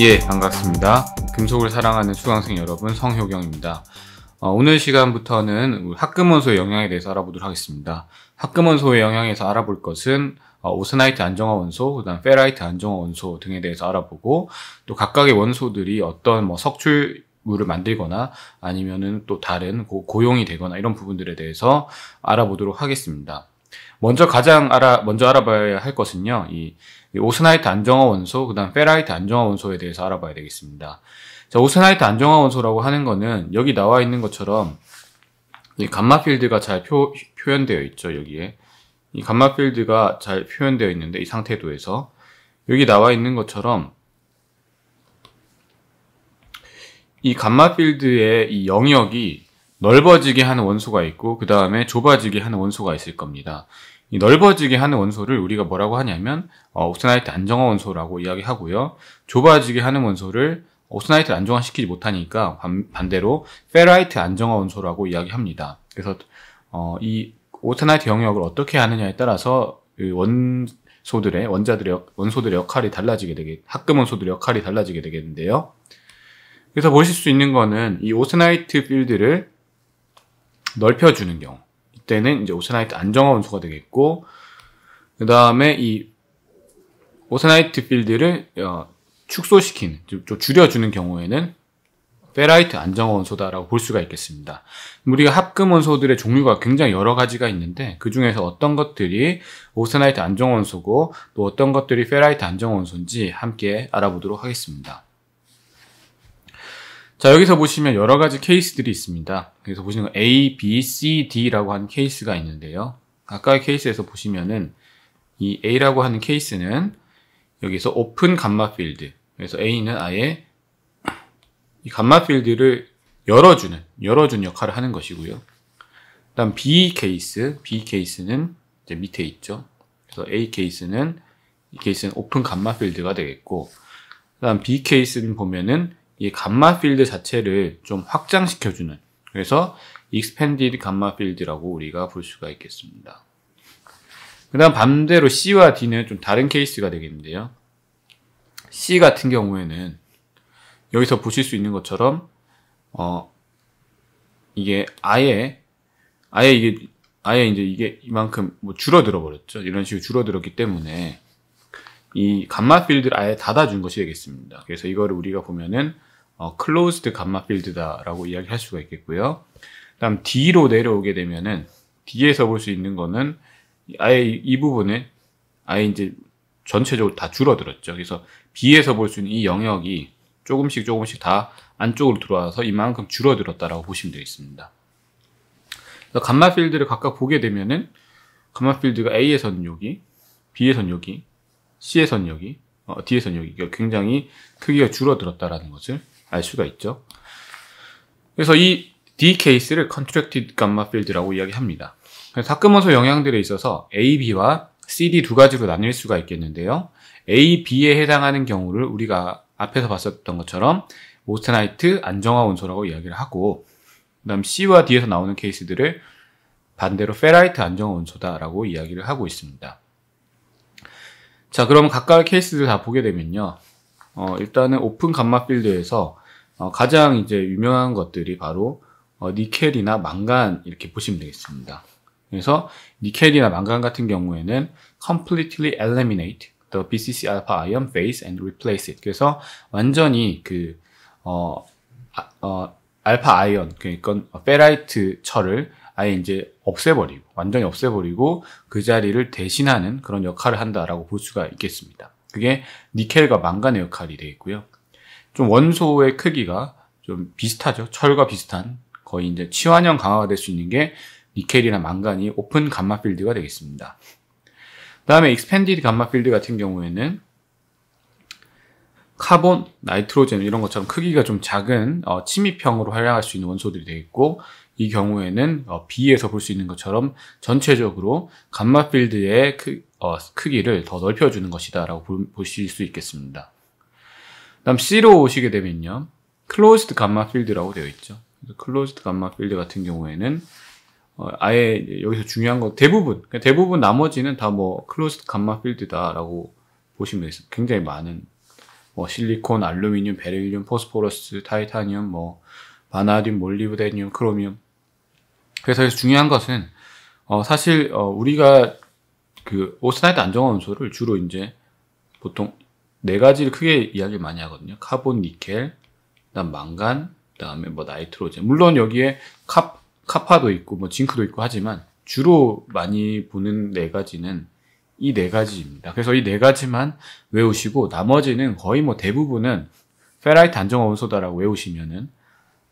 예, 반갑습니다. 금속을 사랑하는 수강생 여러분, 성효경입니다. 어, 오늘 시간부터는 학금원소의 영향에 대해서 알아보도록 하겠습니다. 학금원소의 영향에서 알아볼 것은 어, 오스나이트 안정화 원소, 그다음 페라이트 안정화 원소 등에 대해서 알아보고 또 각각의 원소들이 어떤 뭐 석출 물을 만들거나 아니면은 또 다른 고, 고용이 되거나 이런 부분들에 대해서 알아보도록 하겠습니다. 먼저 가장 알아 먼저 알아봐야 할 것은요. 이 오스나이트 안정화 원소, 그다음 페라이트 안정화 원소에 대해서 알아봐야 되겠습니다. 자, 오스나이트 안정화 원소라고 하는 거는 여기 나와 있는 것처럼 이 감마 필드가 잘 표, 현되어 있죠, 여기에. 이 감마 필드가 잘 표현되어 있는데 이 상태도에서 여기 나와 있는 것처럼 이 감마 필드의 이 영역이 넓어지게 하는 원소가 있고 그 다음에 좁아지게 하는 원소가 있을 겁니다. 이 넓어지게 하는 원소를 우리가 뭐라고 하냐면 어, 옥사나이트 안정화 원소라고 이야기하고요. 좁아지게 하는 원소를 옥사나이트 안정화시키지 못하니까 반, 대로 페라이트 안정화 원소라고 이야기합니다. 그래서 어, 이 옥사나이트 영역을 어떻게 하느냐에 따라서 원소들의 원자들의 역, 원소들의 역할이 달라지게 되게 합금 원소들의 역할이 달라지게 되겠는데요. 그래서 보실 수 있는 거는 이 오스나이트 필드를 넓혀주는 경우 때는 이제 오세나이트 안정화 원소가 되겠고 그 다음에 이 오세나이트 필드를 어, 축소시킨 좀 줄여주는 경우에는 페라이트 안정화 원소다라고 볼 수가 있겠습니다. 우리가 합금 원소들의 종류가 굉장히 여러 가지가 있는데 그 중에서 어떤 것들이 오세나이트 안정 화 원소고 또 어떤 것들이 페라이트 안정 화 원소인지 함께 알아보도록 하겠습니다. 자, 여기서 보시면 여러 가지 케이스들이 있습니다. 여기서 보시는 A, B, C, D라고 하는 케이스가 있는데요. 아까의 케이스에서 보시면은 이 A라고 하는 케이스는 여기서 오픈 감마 필드. 그래서 A는 아예 이 감마 필드를 열어주는, 열어준 역할을 하는 것이고요. 그 다음 B 케이스, B 케이스는 이제 밑에 있죠. 그래서 A 케이스는 이 케이스는 오픈 감마 필드가 되겠고, 그 다음 B 케이스는 보면은 이 감마 필드 자체를 좀 확장시켜주는 그래서 익스펜디드 감마 필드라고 우리가 볼 수가 있겠습니다. 그 다음 반대로 C와 D는 좀 다른 케이스가 되겠는데요. C 같은 경우에는 여기서 보실 수 있는 것처럼 어 이게 아예 아예 이게 아예 이제 이게 이만큼 뭐 줄어들어 버렸죠. 이런 식으로 줄어들었기 때문에 이 감마 필드를 아예 닫아준 것이 되겠습니다. 그래서 이거를 우리가 보면은 어, 클로즈드 감마 필드다라고 이야기할 수가 있겠고요. 다음 D로 내려오게 되면은 D에서 볼 수 있는 거는 아예 이부분에 아예 이제 전체적으로 다 줄어들었죠. 그래서 B에서 볼 수 있는 이 영역이 조금씩 조금씩 다 안쪽으로 들어와서 이만큼 줄어들었다라고 보시면 되겠습니다. 그래서 감마 필드를 각각 보게 되면은 감마 필드가 A에선 여기, B에선 여기, C에선 여기, 어, D에선 여기 굉장히 크기가 줄어들었다라는 것을 알 수가 있죠. 그래서 이 D 케이스를 contracted gamma field라고 이야기합니다. 다크먼소 영향들에 있어서 AB와 CD 두 가지로 나뉠 수가 있겠는데요. AB에 해당하는 경우를 우리가 앞에서 봤었던 것처럼 오스테나이트 안정화 원소라고 이야기를 하고 그다음 C와 D에서 나오는 케이스들을 반대로 페라이트 안정화 원소다라고 이야기를 하고 있습니다. 자, 그럼 각각 케이스들 다 보게 되면요. 어, 일단은 오픈 감마 필드에서 어, 가장 이제 유명한 것들이 바로 어, 니켈이나 망간 이렇게 보시면 되겠습니다. 그래서 니켈이나 망간 같은 경우에는 completely eliminate the BCC alpha ion phase and replace it. 그래서 완전히 그 어, 아, 어, 알파 아이언 그러니까 페라이트 철을 아예 이제 없애버리고 완전히 없애버리고 그 자리를 대신하는 그런 역할을 한다라고 볼 수가 있겠습니다. 그게 니켈과 망간의 역할이 되어있고요좀 원소의 크기가 좀 비슷하죠. 철과 비슷한 거의 이제 치환형 강화가 될 수 있는 게 니켈이나 망간이 오픈 감마 필드가 되겠습니다. 그 다음에 익스펜디드 감마 필드 같은 경우에는 카본, 나이트로젠 이런 것처럼 크기가 좀 작은 어, 침입형으로 활용할 수 있는 원소들이 되어있고이 경우에는 어, B에서 볼 수 있는 것처럼 전체적으로 감마 필드의 크, 어, 크기를 더 넓혀주는 것이다라고 보, 실수 있겠습니다. 다음 C로 오시게 되면요. 클로즈드 감마 필드라고 되어 있죠. 클로즈드 감마 필드 같은 경우에는 어, 아예 여기서 중요한 건 대부분 그러니까 대부분 나머지는 다 뭐 클로즈드 감마 필드다라고 보시면 되겠습니다. 굉장히 많은 뭐 실리콘, 알루미늄, 베릴륨, 포스포러스, 타이타늄, 뭐 바나듐, 몰리브데늄, 크로미움. 그래서 중요한 것은 어, 사실 어, 우리가 그 오스나이트 안정화 원소를 주로 이제 보통 네 가지를 크게 이야기를 많이 하거든요. 카본, 니켈, 그다음 망간, 그다음에 뭐 나이트로젠. 물론 여기에 카, 카파도 있고 뭐 징크도 있고 하지만 주로 많이 보는 네 가지는 이 네 가지입니다. 그래서 이 네 가지만 외우시고 나머지는 거의 뭐 대부분은 페라이트 안정화 원소다라고 외우시면은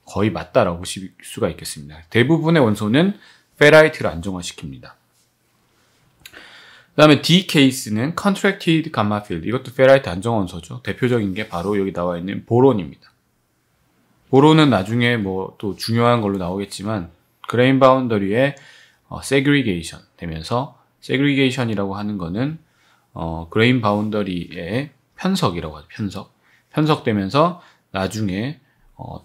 거의 맞다라고 보실 수가 있겠습니다. 대부분의 원소는 페라이트를 안정화시킵니다. 그 다음에 D 케이스는 Contracted Gamma Field. 이것도 페라이트 안정원소죠. 대표적인 게 바로 여기 나와 있는 보론입니다. 보론은 나중에 뭐 또 중요한 걸로 나오겠지만 그레인 바운더리에 어, Segregation 되면서 s e e g r g a t i o n 이라고 하는 거는 어, 그레인 바운더리의 편석이라고 하죠. 편석. 편석되면서 나중에 어,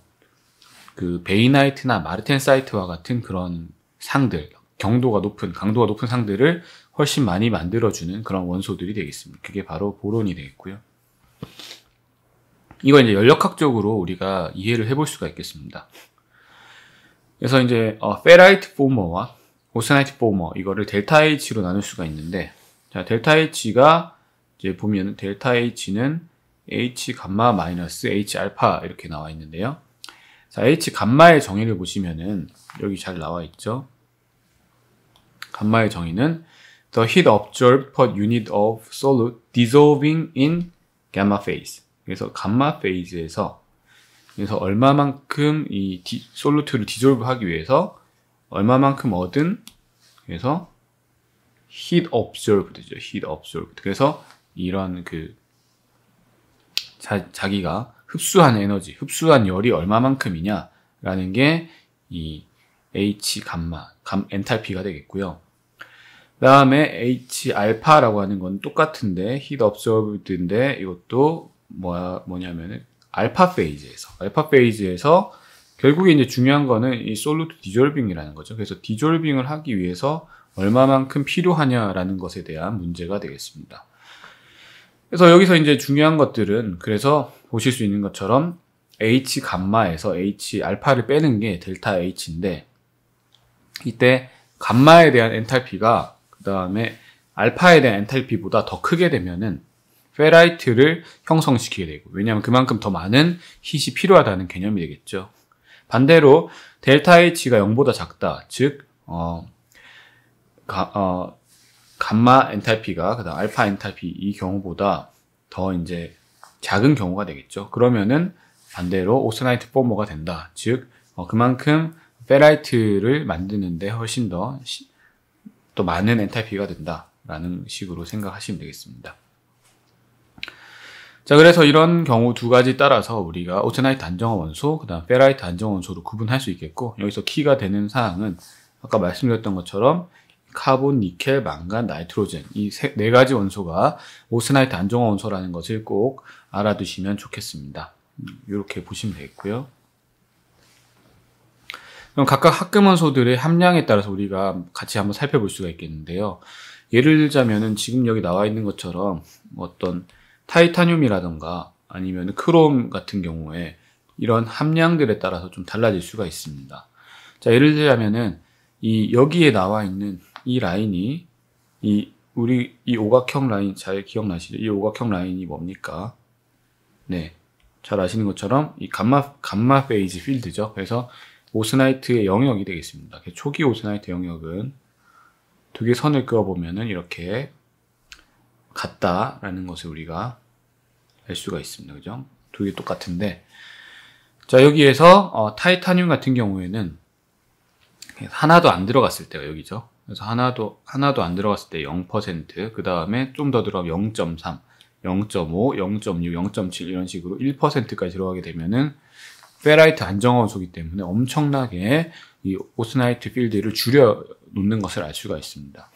그 베이나이트나 마르텐 사이트와 같은 그런 상들, 경도가 높은, 강도가 높은 상들을 훨씬 많이 만들어주는 그런 원소들이 되겠습니다. 그게 바로 보론이 되겠고요. 이거 이제 연력학적으로 우리가 이해를 해볼 수가 있겠습니다. 그래서 이제 어, 페라이트 포머와 오스나이트 포머 이거를 델타 H로 나눌 수가 있는데 자 델타 H가 이제 보면 델타 H는 H 감마 마이너스 H 알파 이렇게 나와 있는데요. 자 H 감마의 정의를 보시면은 여기 잘 나와 있죠. 감마의 정의는 the heat observed per unit of solute dissolving in gamma phase. 그래서 감마 페이즈에서 그래서 얼마만큼 이 디, 솔루트를 디졸브하기 위해서 얼마만큼 얻은 그래서 heat observed죠. heat observed. 그래서 이러한 그 자, 자기가 흡수한 에너지, 흡수한 열이 얼마만큼이냐라는 게 이 H 감마, 감 엔탈피가 되겠고요. 그 다음에 H알파라고 하는 건 똑같은데 heat absorbed인데 이것도 뭐야, 뭐냐면은 알파 페이지에서 알파 페이지에서 결국에 이제 중요한 거는 이 솔루트 디졸빙이라는 거죠. 그래서 디졸빙을 하기 위해서 얼마만큼 필요하냐라는 것에 대한 문제가 되겠습니다. 그래서 여기서 이제 중요한 것들은 그래서 보실 수 있는 것처럼 H 감마에서 H 알파를 빼는 게 델타 H인데 이때 감마에 대한 엔탈피가 그 다음에 알파에 대한 엔탈피보다 더 크게 되면은 페라이트를 형성시키게 되고 왜냐하면 그만큼 더 많은 힛이 필요하다는 개념이 되겠죠. 반대로 델타 H가 0보다 작다 즉 어, 가, 어, 감마 엔탈피가 그다음 알파 엔탈피 이 경우보다 더 이제 작은 경우가 되겠죠. 그러면은 반대로 오스나이트 포머가 된다. 즉 어, 그만큼 페라이트를 만드는데 훨씬 더 시, 또 많은 엔탈피가 된다라는 식으로 생각하시면 되겠습니다. 자, 그래서 이런 경우 두 가지 따라서 우리가 오체나이트 안정화 원소, 그 다음 페라이트 안정화 원소로 구분할 수 있겠고, 여기서 키가 되는 사항은 아까 말씀드렸던 것처럼 카본, 니켈, 망간, 나이트로젠 이 네 가지 원소가 오스나이트 안정화 원소라는 것을 꼭 알아두시면 좋겠습니다. 이렇게 음, 보시면 되겠고요. 그럼 각각 학급원소들의 함량에 따라서 우리가 같이 한번 살펴볼 수가 있겠는데요. 예를 들자면은 지금 여기 나와 있는 것처럼 어떤 타이타늄이라던가 아니면 크롬 같은 경우에 이런 함량들에 따라서 좀 달라질 수가 있습니다. 자, 예를 들자면은 이 여기에 나와 있는 이 라인이 이 우리 이 오각형 라인 잘 기억나시죠? 이 오각형 라인이 뭡니까? 네. 잘 아시는 것처럼 이 감마 감마 페이지 필드죠. 그래서 오스나이트의 영역이 되겠습니다. 초기 오스나이트 영역은 두 개 선을 그어보면은 이렇게 같다라는 것을 우리가 알 수가 있습니다. 그죠? 두 개 똑같은데 자 여기에서 어, 타이타늄 같은 경우에는 하나도 안 들어갔을 때가 여기죠. 그래서 하나도 하나도 안 들어갔을 때 0%, 그 다음에 좀 더 들어가면 0.3, 0.5, 0.6, 0.7 이런 식으로 1%까지 들어가게 되면은 페라이트 안정화호소기 때문에 엄청나게 이 오스나이트 필드를 줄여 놓는 것을 알 수가 있습니다.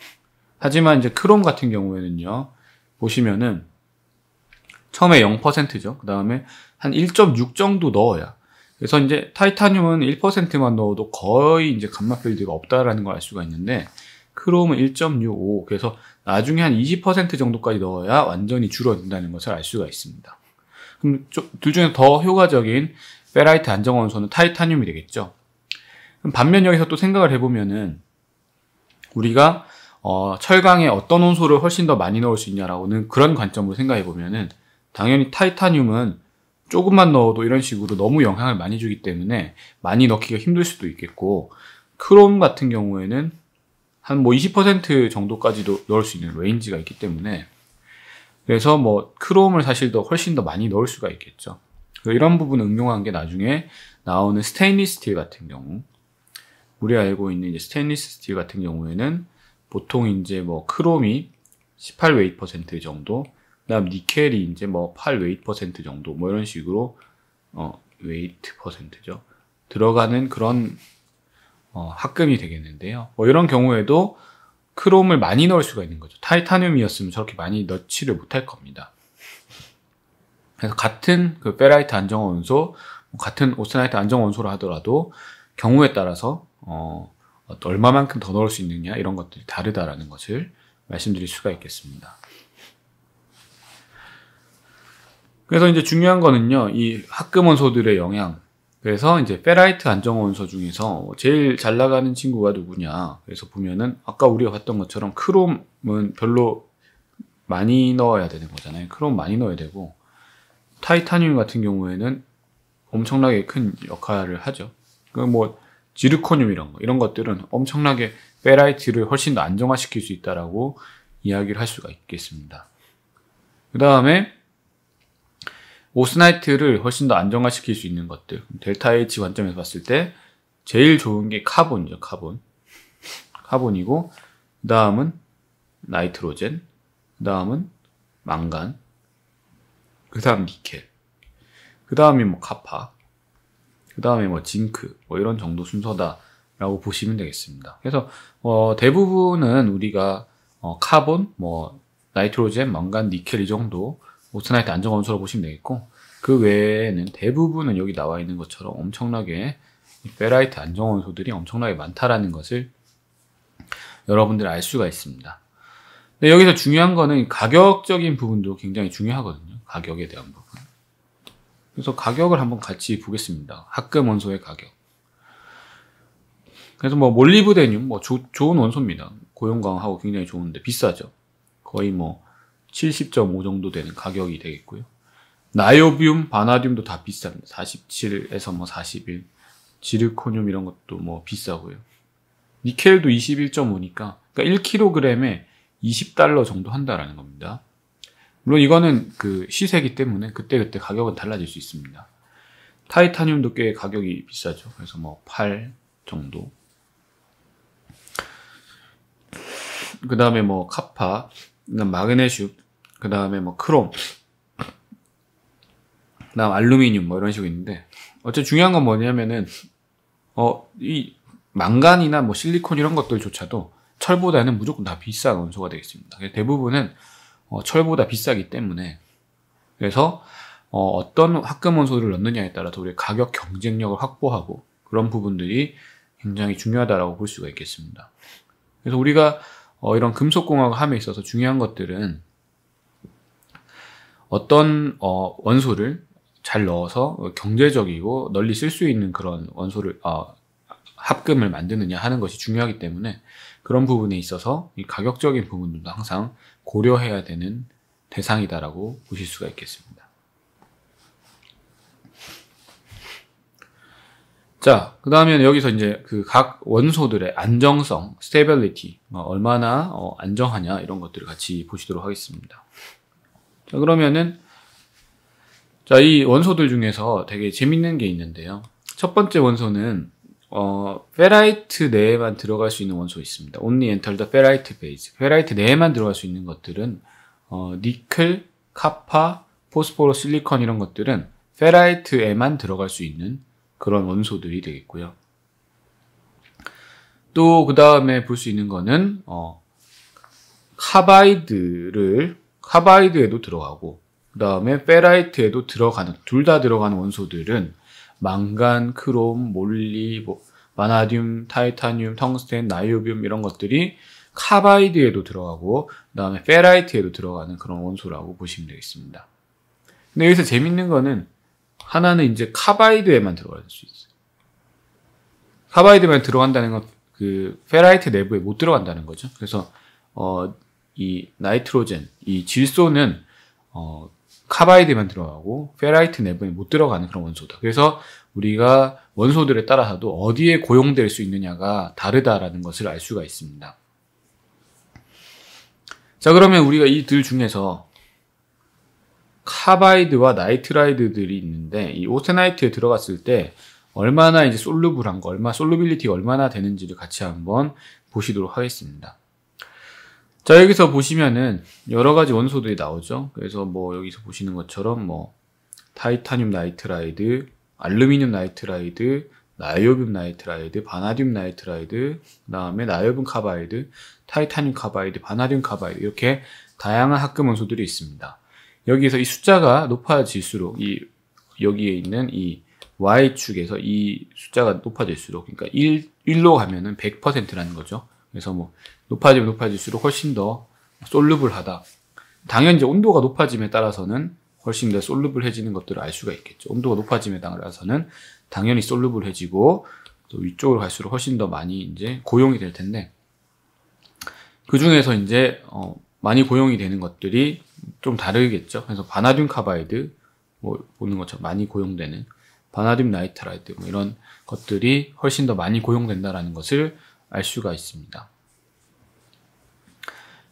하지만 이제 크롬 같은 경우에는요, 보시면은 처음에 0%죠. 그 다음에 한 1.6 정도 넣어야. 그래서 이제 타이타늄은 1%만 넣어도 거의 이제 감마 필드가 없다라는 걸 알 수가 있는데 크롬은 1.65. 그래서 나중에 한 20% 정도까지 넣어야 완전히 줄어든다는 것을 알 수가 있습니다. 그럼 둘 중에 더 효과적인 페라이트 안정 원소는 타이타늄이 되겠죠. 반면 여기서 또 생각을 해보면은 우리가 어, 철강에 어떤 원소를 훨씬 더 많이 넣을 수 있냐라고는 그런 관점으로 생각해 보면은 당연히 타이타늄은 조금만 넣어도 이런 식으로 너무 영향을 많이 주기 때문에 많이 넣기가 힘들 수도 있겠고 크롬 같은 경우에는 한 뭐 20% 정도까지도 넣을 수 있는 레인지가 있기 때문에 그래서 뭐 크롬을 사실 더 훨씬 더 많이 넣을 수가 있겠죠. 이런 부분 응용한 게 나중에 나오는 스테인리스 스틸 같은 경우 우리 알고 있는 이제 스테인리스 스틸 같은 경우에는 보통 이제 뭐 크롬이 18 웨이트 퍼센트 정도 그다음 니켈이 이제 뭐 8 웨이트 퍼센트 정도 뭐 이런 식으로 어 웨이트 퍼센트죠 들어가는 그런 어, 합금이 되겠는데요 뭐 이런 경우에도 크롬을 많이 넣을 수가 있는 거죠 타이타늄이었으면 저렇게 많이 넣지를 못할 겁니다 그래서 같은 그 페라이트 안정 원소, 뭐 같은 오스나이트 안정 원소를 하더라도 경우에 따라서 어, 얼마만큼 더 넣을 수 있느냐 이런 것들이 다르다라는 것을 말씀드릴 수가 있겠습니다. 그래서 이제 중요한 거는요, 이 합금 원소들의 영향. 그래서 이제 페라이트 안정 원소 중에서 제일 잘 나가는 친구가 누구냐. 그래서 보면은 아까 우리가 봤던 것처럼 크롬은 별로 많이 넣어야 되는 거잖아요. 크롬 많이 넣어야 되고 타이타늄 같은 경우에는 엄청나게 큰 역할을 하죠. 그뭐 지르코늄 이런 거, 이런 것들은 엄청나게 페라이트를 훨씬 더 안정화시킬 수 있다라고 이야기를 할 수가 있겠습니다. 그 다음에 오스나이트를 훨씬 더 안정화시킬 수 있는 것들 델타 H 관점에서 봤을 때 제일 좋은 게 카본이죠 카본 카본이고 그 다음은 나이트로젠 그 다음은 망간 그 다음 니켈. 그 다음이 뭐 카파. 그 다음에 뭐 징크. 뭐 이런 정도 순서다라고 보시면 되겠습니다. 그래서 어, 대부분은 우리가 어, 카본, 뭐 나이트로젠, 망간, 니켈 이 정도 오스나이트 안정 원소로 보시면 되겠고 그 외에는 대부분은 여기 나와 있는 것처럼 엄청나게 페라이트 안정 원소들이 엄청나게 많다라는 것을 여러분들 이알 수가 있습니다. 근데 여기서 중요한 거는 가격적인 부분도 굉장히 중요하거든요. 가격에 대한 부분. 그래서 가격을 한번 같이 보겠습니다. 학금 원소의 가격. 그래서 뭐 몰리브데늄 뭐 조, 좋은 원소입니다. 고용광하고 굉장히 좋은데 비싸죠. 거의 뭐 70.5 정도 되는 가격이 되겠고요. 나이오비움, 바나듐도 다 비쌉니다. 47에서 뭐 41, 지르코늄 이런 것도 뭐 비싸고요. 니켈도 21.5니까 그러니까 1kg에 20달러 정도 한다라는 겁니다. 물론 이거는 그 시세기 때문에 그때그때 가격은 달라질 수 있습니다. 타이타늄도 꽤 가격이 비싸죠. 그래서 뭐 8 정도. 그 다음에 뭐 카파, 마그네슘, 그 다음에 뭐 크롬, 그 다음 알루미늄 뭐 이런 식으로 있는데 어째 중요한 건 뭐냐면은 어이 망간이나 뭐 실리콘 이런 것들조차도 철보다는 무조건 다 비싼 원소가 되겠습니다. 대부분은 어, 철보다 비싸기 때문에 그래서 어, 떤 합금 원소를 넣느냐에 따라서 우리 가격 경쟁력을 확보하고 그런 부분들이 굉장히 중요하다라고 볼 수가 있겠습니다. 그래서 우리가 어, 이런 금속공학함에 을 있어서 중요한 것들은 어떤 어, 원소를 잘 넣어서 경제적이고 널리 쓸 수 있는 그런 원소를 어, 합금을 만드느냐 하는 것이 중요하기 때문에 그런 부분에 있어서 이 가격적인 부분들도 항상 고려해야 되는 대상이다라고 보실 수가 있겠습니다. 자, 그 다음에 여기서 이제 그 각 원소들의 안정성, stability, 어, 얼마나 어, 안정하냐 이런 것들을 같이 보시도록 하겠습니다. 자, 그러면은 자, 이 원소들 중에서 되게 재밌는 게 있는데요. 첫 번째 원소는 어, 페라이트 내에만 들어갈 수 있는 원소 있습니다. Only enter the ferrite base. 페라이트 내에만 들어갈 수 있는 것들은 어, 니클 카파, 포스포로, 실리콘 이런 것들은 페라이트에만 들어갈 수 있는 그런 원소들이 되겠고요. 또 그 다음에 볼 수 있는 거는 어, 카바이드를 카바이드에도 들어가고 그 다음에 페라이트에도 들어가는 둘 다 들어가는 원소들은 망간, 크롬, 몰리, 뭐, 마나듐, 타이타늄, 텅스텐, 나이오듐 이런 것들이 카바이드에도 들어가고 그다음에 페라이트에도 들어가는 그런 원소라고 보시면 되겠습니다. 근데 여기서 재밌는 거는 하나는 이제 카바이드에만 들어갈 수 있어요. 카바이드만 들어간다는 건 그 페라이트 내부에 못 들어간다는 거죠. 그래서 어, 이 나이트로젠, 이 질소는 어, 카바이드만 들어가고 페라이트 내부에못 들어가는 그런 원소다. 그래서 우리가 원소들에 따라서도 어디에 고용될 수 있느냐가 다르다라는 것을 알 수가 있습니다. 자, 그러면 우리가 이들 중에서 카바이드와 나이트라이드들이 있는데 이 오세나이트에 들어갔을 때 얼마나 이제 솔루블한 거, 얼마 솔루빌리티 가 얼마나 되는지를 같이 한번 보시도록 하겠습니다. 자, 여기서 보시면은 여러 가지 원소들이 나오죠. 그래서 뭐 여기서 보시는 것처럼 뭐 타이타늄 나이트라이드, 알루미늄 나이트라이드, 나이오뷴 나이트라이드, 바나듐 나이트라이드, 그다음에 나이오뷴 카바이드, 타이타늄 카바이드, 바나듐 카바이드 이렇게 다양한 합금 원소들이 있습니다. 여기서 에이 숫자가 높아질수록 이 여기에 있는 이 y축에서 이 숫자가 높아질수록 그러니까 1, 로 가면은 100%라는 거죠. 그래서 뭐 높아지면 높아질수록 훨씬 더 솔루블하다. 당연히 이제 온도가 높아짐에 따라서는 훨씬 더 솔루블해지는 것들을 알 수가 있겠죠. 온도가 높아짐에 따라서는 당연히 솔루블해지고 또 위쪽으로 갈수록 훨씬 더 많이 이제 고용이 될 텐데 그 중에서 이제 어 많이 고용이 되는 것들이 좀 다르겠죠. 그래서 바나듐 카바이드 뭐 보는 것처럼 많이 고용되는 바나듐 나이트라이드 뭐 이런 것들이 훨씬 더 많이 고용된다라는 것을 알 수가 있습니다.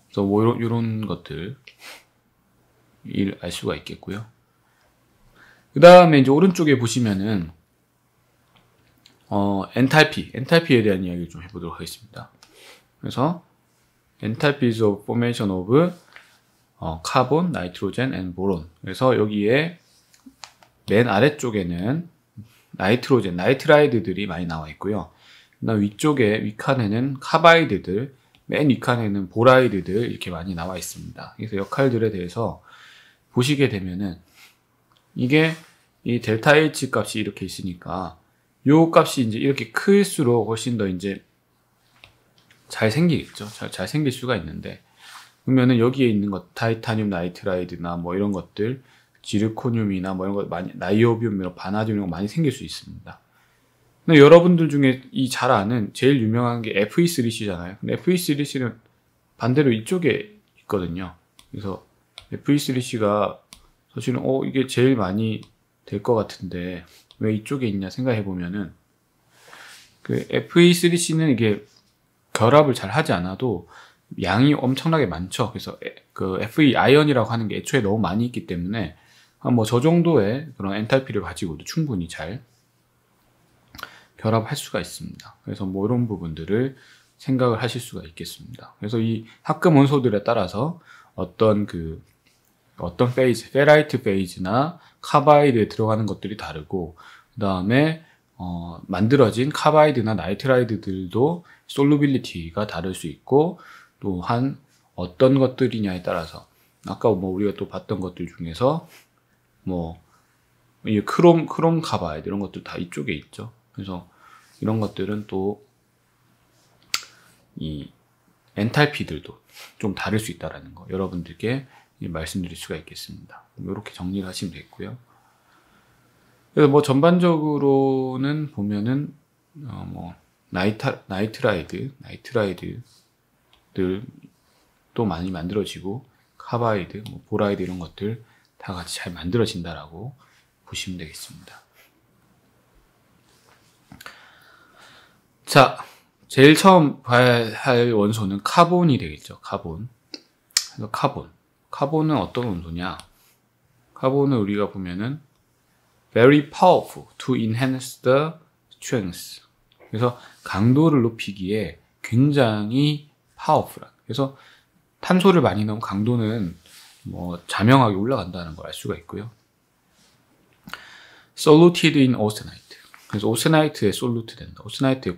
그래서 뭐 이런, 이런 것들 알 수가 있겠고요. 그 다음에 이제 오른쪽에 보시면은 어, 엔탈피, 엔탈피에 대한 이야기를 좀 해보도록 하겠습니다. 그래서 엔탈피 is of formation of 어, 카본, 나이트로젠, 앤 보론. 그래서 여기에 맨 아래쪽에는 나이트로젠, 나이트라이드들이 많이 나와 있고요. 그다음 위쪽에 위칸에는 카바이드들, 맨 위칸에는 보라이드들 이렇게 많이 나와 있습니다. 그래서 역할들에 대해서 보시게 되면은 이게 이 델타 H 값이 이렇게 있으니까 요 값이 이제 이렇게 클수록 훨씬 더 이제 잘 생기겠죠. 잘, 잘 생길 수가 있는데 그러면은 여기에 있는 것 타이타늄 나이트라이드나 뭐 이런 것들 지르코늄이나 뭐 이런 것 많이 나이오비움으로반나듐이거 많이 생길 수 있습니다. 근데 여러분들 중에 이 잘 아는 제일 유명한 게 FE 3 c 잖아요 근데 FE 3 c 는 반대로 이쪽에 있거든요. 그래서 FE 3 c 가 사실은 어 이게 제일 많이 될 것 같은데 왜 이쪽에 있냐 생각해 보면은 그 FE3C는 이게 결합을 잘 하지 않아도 양이 엄청나게 많죠. 그래서 그 FE 아이언이라고 하는 게 애초에 너무 많이 있기 때문에 아, 뭐저 정도의 그런 엔탈피를 가지고도 충분히 잘 결합할 수가 있습니다. 그래서 뭐 이런 부분들을 생각을 하실 수가 있겠습니다. 그래서 이학금 원소들에 따라서 어떤 그 어떤 페이즈, 페라이트 페이즈나 카바이드에 들어가는 것들이 다르고 그 다음에 어, 만들어진 카바이드나 나이트라이드들도 솔루빌리티가 다를 수 있고 또 한 어떤 것들이냐에 따라서 아까 뭐 우리가 또 봤던 것들 중에서 뭐 크롬 크롬 카바이드 이런 것도다 이쪽에 있죠. 그래서 이런 것들은 또 이 엔탈피들도 좀 다를 수 있다라는 거 여러분들께 말씀드릴 수가 있겠습니다. 이렇게 정리를 하시면 되고요. 겠 그래서 뭐 전반적으로는 보면은 어뭐 나이트 나이트라이드 나이트라이드들 또 많이 만들어지고 카바이드, 뭐 보라이드 이런 것들 다 같이 잘 만들어진다라고 보시면 되겠습니다. 자, 제일 처음 봐야 할 원소는 카본이 되겠죠. 카본. 그래서 카본. 카본은 어떤 원소냐? 카본은 우리가 보면은 very powerful to enhance the strength. 그래서 강도를 높이기에 굉장히 파워풀한. 그래서 탄소를 많이 넣으면 강도는 뭐 자명하게 올라간다는 걸 알 수가 있고요. Soluted in austenite. 그래서 austenite에 s o l 된다. austenite에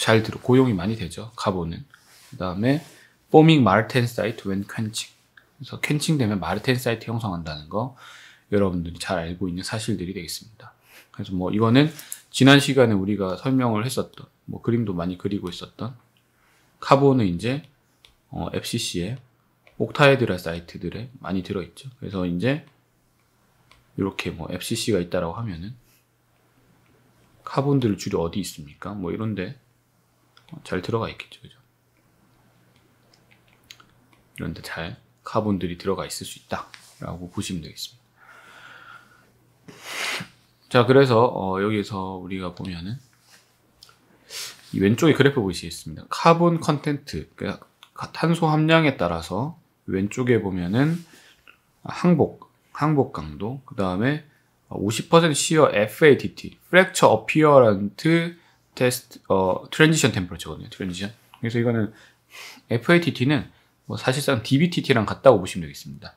잘 들어 고용이 많이 되죠 가보는 그다음에 포밍 마르텐 사이트 웬 캔칭 그래서 캔칭 되면 마르텐 사이트 형성한다는 거 여러분들이 잘 알고 있는 사실들이 되겠습니다 그래서 뭐 이거는 지난 시간에 우리가 설명을 했었던 뭐 그림도 많이 그리고 있었던 카본은 이제 어, FCC의 옥타에드라 사이트들에 많이 들어있죠 그래서 이제 이렇게 뭐 FCC가 있다라고 하면은 카본들을 주로 어디 있습니까? 뭐 이런데 잘 들어가 있겠죠, 그죠? 이런데 잘 카본들이 들어가 있을 수 있다라고 보시면 되겠습니다. 자, 그래서 어, 여기서 우리가 보면은 이 왼쪽에 그래프 보이시겠습니다. 카본 컨텐트, 그러니까 탄소 함량에 따라서 왼쪽에 보면은 항복, 항복 강도, 그 다음에 50%시 r FATT, Fracture Appearant 테스트 어 트랜지션 템퍼레처거든요. 트랜지션. 그래서 이거는 FATT는 뭐 사실상 DBTT랑 같다고 보시면 되겠습니다.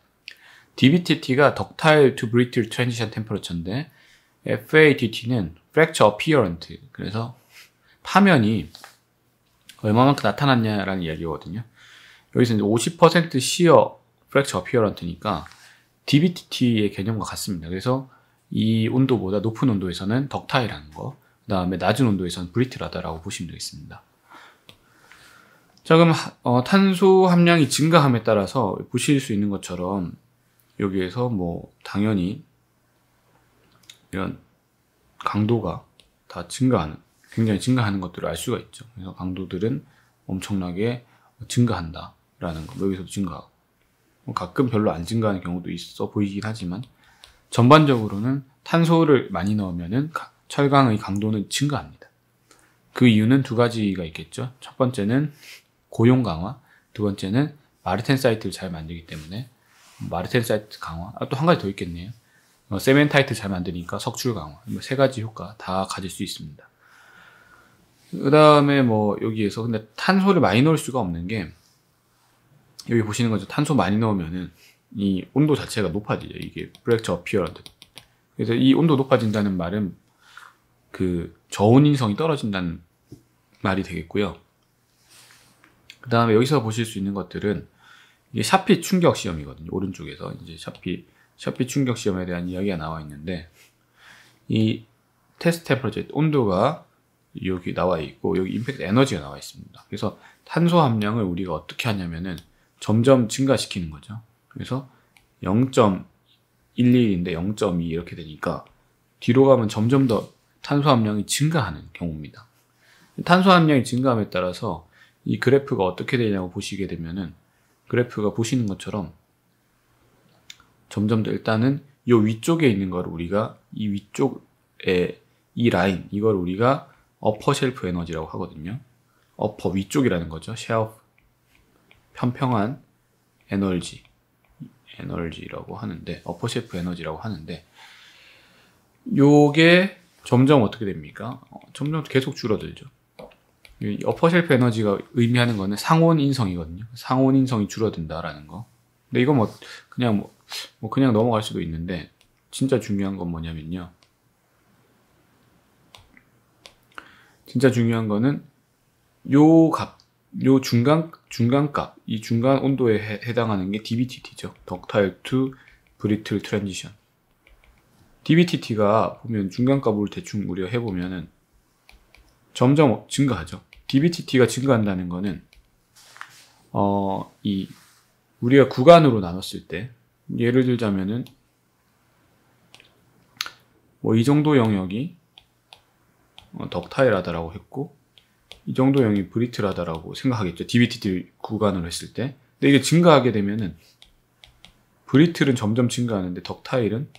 DBTT가 덕타일 투 브리틀 트랜지션 템퍼레처인데 FATT는 fracture apparent. 그래서 파면이 얼마만큼 나타났냐라는 이야기거든요. 여기서 이제 50% 시어 프랙처 어피어런트니까 DBTT의 개념과 같습니다. 그래서 이 온도보다 높은 온도에서는 덕타이라는 거, 그 다음에 낮은 온도에선 브리트라다라고 보시면 되겠습니다. 자 그럼 어, 탄소 함량이 증가함에 따라서 보실 수 있는 것처럼 여기에서 뭐 당연히 이런 강도가 다 증가하는 굉장히 증가하는 것들을 알 수가 있죠. 그래서 강도들은 엄청나게 증가한다라는 거 여기서도 증가하고 뭐 가끔 별로 안 증가하는 경우도 있어 보이긴 하지만 전반적으로는 탄소를 많이 넣으면은 철강의 강도는 증가합니다. 그 이유는 두 가지가 있겠죠. 첫 번째는 고용 강화, 두 번째는 마르텐 사이트를 잘 만들기 때문에 마르텐 사이트 강화, 아, 또 한 가지 더 있겠네요. 어, 세멘타이트 잘 만드니까 석출 강화, 뭐 세 가지 효과 다 가질 수 있습니다. 그 다음에 뭐 여기에서 근데 탄소를 많이 넣을 수가 없는 게 여기 보시는 거죠. 탄소 많이 넣으면은 이 온도 자체가 높아지죠. 이게 브렉처 어피어런트. 그래서 이 온도 높아진다는 말은 그 저온인성이 떨어진다는 말이 되겠고요. 그 다음에 여기서 보실 수 있는 것들은 이게 샤피 충격 시험이거든요. 오른쪽에서 이제 샤피 샤피 충격 시험에 대한 이야기가 나와 있는데 이 테스트 프로젝트 온도가 여기 나와 있고 여기 임팩트 에너지가 나와 있습니다. 그래서 탄소 함량을 우리가 어떻게 하냐면은 점점 증가시키는 거죠. 그래서 0.11인데 0.2 이렇게 되니까 뒤로 가면 점점 더 탄소 함량이 증가하는 경우입니다. 탄소 함량이 증가함에 따라서 이 그래프가 어떻게 되냐고 보시게 되면은 그래프가 보시는 것처럼 점점 더 일단은 이 위쪽에 있는 걸 우리가 이 위쪽에 이 라인 이걸 우리가 어퍼 쉘프 에너지라고 하거든요. 어퍼 위쪽이라는 거죠. 쉘프 평평한 에너지 에너지라고 하는데 어퍼 쉘프 에너지라고 하는데 요게 점점 어떻게 됩니까? 어, 점점 계속 줄어들죠. 어퍼셀프 에너지가 의미하는 거는 상온 인성이거든요. 상온 인성이 줄어든다라는 거. 근데 이건 뭐 그냥 뭐, 뭐 그냥 넘어갈 수도 있는데 진짜 중요한 건 뭐냐면요. 진짜 중요한 거는 요 값, 요 중간 중간 값, 이 중간 온도에 해, 당하는게 DBTT죠. 덕타일 투 브리틀 트랜지션. DBTT가 보면 중간값을 대충 우려 해보면은 점점 증가하죠. DBTT가 증가한다는 거는 어, 이 우리가 구간으로 나눴을 때 예를 들자면은 뭐 이 정도 영역이 어, 덕타일하다라고 했고 이 정도 영역이 브리틀하다라고 생각하겠죠. DBTT 구간으로 했을 때. 근데 이게 증가하게 되면은 브리틀은 점점 증가하는데 덕타일은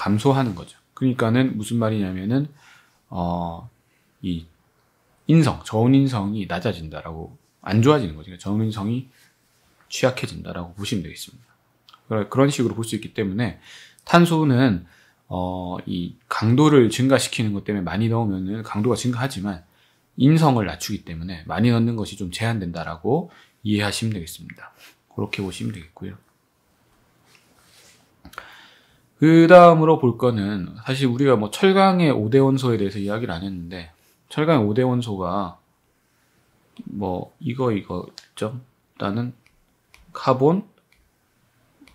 감소하는 거죠. 그러니까는 무슨 말이냐면은 어이 인성, 저온 인성이 낮아진다라고 안 좋아지는 거죠. 그러니까 저온 인성이 취약해진다라고 보시면 되겠습니다. 그런 식으로 볼 수 있기 때문에 탄소는 어, 이 강도를 증가시키는 것 때문에 많이 넣으면은 강도가 증가하지만 인성을 낮추기 때문에 많이 넣는 것이 좀 제한된다라고 이해하시면 되겠습니다. 그렇게 보시면 되겠고요. 그 다음으로 볼 거는 사실 우리가 뭐 철강의 오대 원소에 대해서 이야기를 안 했는데 철강의 5대 원소가 뭐 이거 이거 있죠. 일단은 카본,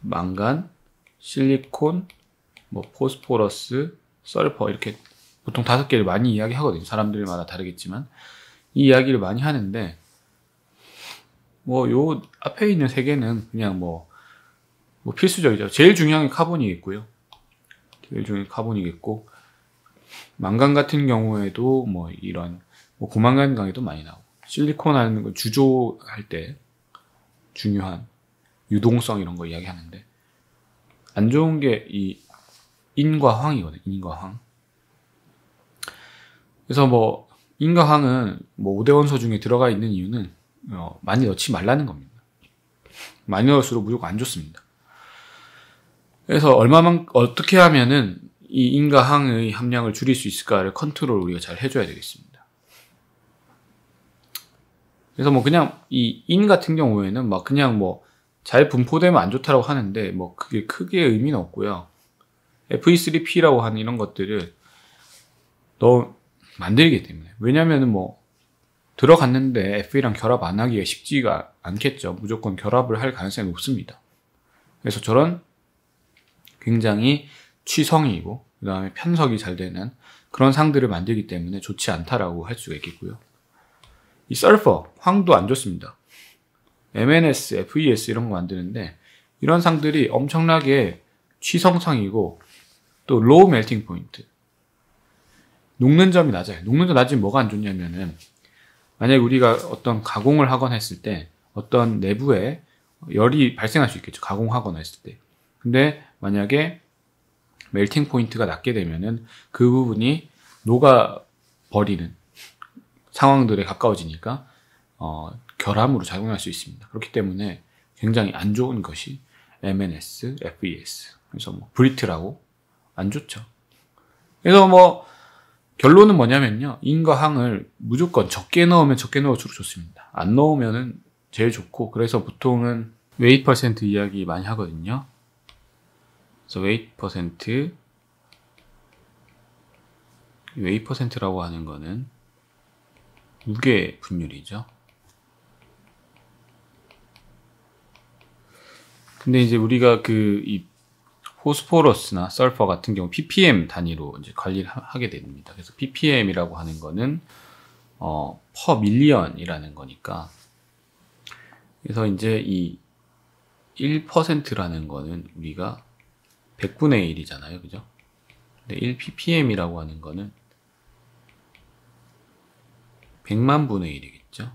망간, 실리콘, 뭐 포스포러스, 썰퍼 이렇게 보통 다섯 개를 많이 이야기하거든요. 사람들마다 다르겠지만 이 이야기를 많이 하는데 뭐 요 앞에 있는 세 개는 그냥 뭐, 뭐 필수적이죠. 제일 중요한 게 카본이 있고요. 일종의 카본이겠고 망간 같은 경우에도 뭐 이런 뭐 고만간 강에도 많이 나오고 실리콘 하는 거 주조할 때 중요한 유동성 이런 거 이야기하는데 안 좋은 게 이 인과 황이거든 인과 황 그래서 뭐 인과 황은 뭐 오대원소 중에 들어가 있는 이유는 어, 많이 넣지 말라는 겁니다 많이 넣을수록 무조건 안 좋습니다 그래서 얼마만 어떻게 하면은 이 인과항의 함량을 줄일 수 있을까를 컨트롤 우리가 잘 해줘야 되겠습니다. 그래서 뭐 그냥 이 인 같은 경우에는 막 그냥 뭐 잘 분포되면 안 좋다라고 하는데 뭐 그게 크게 의미는 없고요. f 3 p 라고 하는 이런 것들을 너 만들기 때문에 왜냐면은 뭐 들어갔는데 FE랑 결합 안 하기가 쉽지가 않겠죠. 무조건 결합을 할 가능성이 높습니다. 그래서 저런 굉장히 취성이고 그 다음에 편석이 잘 되는 그런 상들을 만들기 때문에 좋지 않다라고 할 수가 있겠고요. 이 썰퍼, 황도 안 좋습니다. MNS, FES 이런 거 만드는데 이런 상들이 엄청나게 취성상이고 또 로우 멜팅 포인트 녹는 점이 낮아요. 녹는 점 낮으면 뭐가 안 좋냐면은 만약에 우리가 어떤 가공을 하거나 했을 때 어떤 내부에 열이 발생할 수 있겠죠. 가공하거나 했을 때. 근데 만약에 멜팅 포인트가 낮게 되면은 그 부분이 녹아 버리는 상황들에 가까워지니까 어, 결함으로 작용할 수 있습니다. 그렇기 때문에 굉장히 안 좋은 것이 MNS, FES. 그래서 뭐 브리트라고 안 좋죠. 그래서 뭐 결론은 뭐냐면요. 인과 항을 무조건 적게 넣으면 적게 넣을수록 좋습니다. 안 넣으면은 제일 좋고 그래서 보통은 웨이 퍼센트 이야기 많이 하거든요. weight weight 라고 하는 거는 무게 분율이죠. 근데 이제 우리가 그이 포스포러스나 설퍼 같은 경우 ppm 단위로 이제 관리를 하게 됩니다. 그래서 ppm이라고 하는 거는 어, 퍼 밀리언이라는 거니까 그래서 이제 이 1%라는 거는 우리가 100분의 1이잖아요. 그죠? 근데 1ppm이라고 하는 거는 100만 분의 1이겠죠?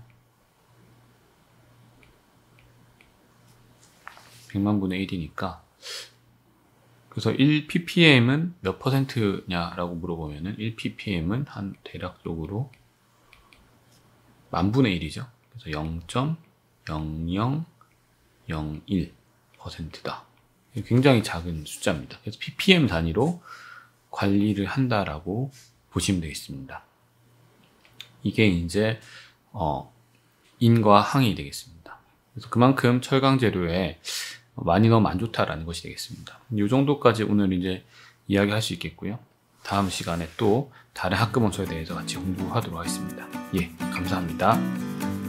100만 분의 1이니까 그래서 1ppm은 몇 퍼센트냐라고 물어보면은 1ppm은 한 대략적으로 만분의 1이죠. 그래서 0.0001%다. 굉장히 작은 숫자입니다. 그래서 ppm 단위로 관리를 한다라고 보시면 되겠습니다. 이게 이제 어, 인과 항이 되겠습니다. 그래서 그만큼 철강 재료에 많이 넣으면 안 좋다라는 것이 되겠습니다. 이 정도까지 오늘 이제 이야기할 수 있겠고요. 다음 시간에 또 다른 학급 원소에 대해서 같이 공부하도록 하겠습니다. 예, 감사합니다.